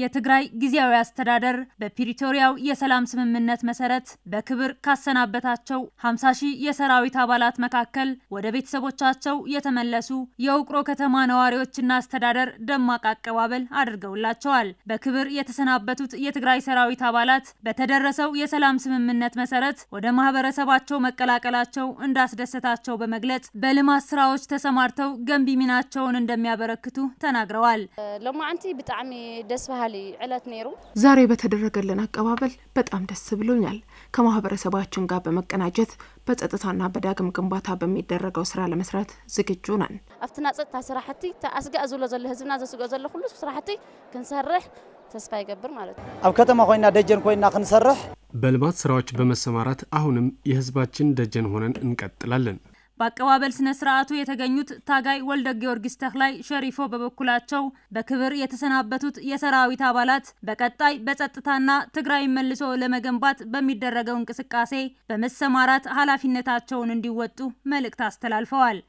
የትግራይ ጊዜያዊ አስተዳደር በፕሪቶሪያው የሰላም ስምምነት መሰረት በክብር ካሰናበታቸው 50 ሺህ የሰራዊት አባላት መካከል ወደ ቤተሰቦቻቸው የተመለሱ የውቅሮ ከተማ ነዋሪዎችና አስተዳደር ደማቅ አቀባበል አድርገውላቸዋል። በክብር የተሰናበቱት የትግራይ ሰራዊት አባላት በተደረሰው የሰላም ስምምነት መሰረት ወደ ማህበረሰባቸው መቀላቀላቸው እንዳስደሰታቸው በመግለጽ በልማት ስራዎች ተሰማርተው ገንቢ ሚናቸውን እንደሚያበረክቱ ተናግረዋል። ሎማዓንቲ ብጣዕሚ ደስ ባህሊ ዕለት ነይሩ። ዛሬ በተደረገልን አቀባበል በጣም ደስ ብሎኛል። ከማህበረሰባችን ጋር በመቀናጀት በጸጥታና በዳግም ግንባታ በሚደረገው ስራ ለመስራት ዝግጁ ነን። ኣብትና ፀጥታ ስራሕቲ ኣስጋእ ዝብሎ ዘሎ ህዝብና ዘስግኦ ዘሎ ኩሉ ስራሕቲ ክንሰርሕ ተስፋ ይገብር ማለት እዩ ኣብ ከተማ ኮይና ደጀን ኮይና ክንሰርሕ በልማት ስራዎች በመሰማራት አሁንም የህዝባችን ደጀን ሆነን እንቀጥላለን። በአቀባበል ስነ ስርዓቱ የተገኙት ታጋይ ወልደ ጊዮርጊስ ተክላይ ሸሪፎ በበኩላቸው በክብር የተሰናበቱት የሰራዊት አባላት በቀጣይ በጸጥታና ትግራይን መልሶ ለመገንባት በሚደረገው እንቅስቃሴ በመሰማራት ኃላፊነታቸውን እንዲወጡ መልእክት አስተላልፈዋል።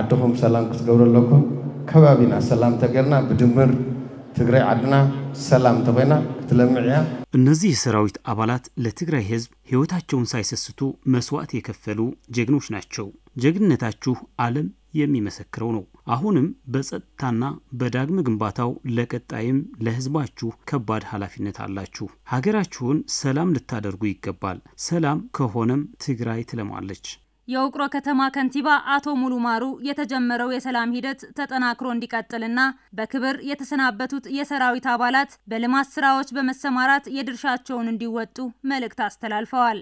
ዓድኹም ሰላም ክትገብሩ ከባቢና ሰላም ተገርና ብድምር ትግራይ ዓድና ሰላም ተኮይና ክትለምዕ እያ እነዚህ የሰራዊት አባላት ለትግራይ ህዝብ ህይወታቸውን ሳይሰስቱ መስዋዕት የከፈሉ ጀግኖች ናቸው። ጀግንነታችሁ ዓለም የሚመሰክረው ነው። አሁንም በጸጥታና በዳግም ግንባታው ለቀጣይም ለህዝባችሁ ከባድ ኃላፊነት አላችሁ። ሀገራችሁን ሰላም ልታደርጉ ይገባል። ሰላም ከሆነም ትግራይ ትለማለች። የውቅሮ ከተማ ከንቲባ አቶ ሙሉ ማሩ የተጀመረው የሰላም ሂደት ተጠናክሮ እንዲቀጥልና በክብር የተሰናበቱት የሰራዊት አባላት በልማት ስራዎች በመሰማራት የድርሻቸውን እንዲወጡ መልእክት አስተላልፈዋል።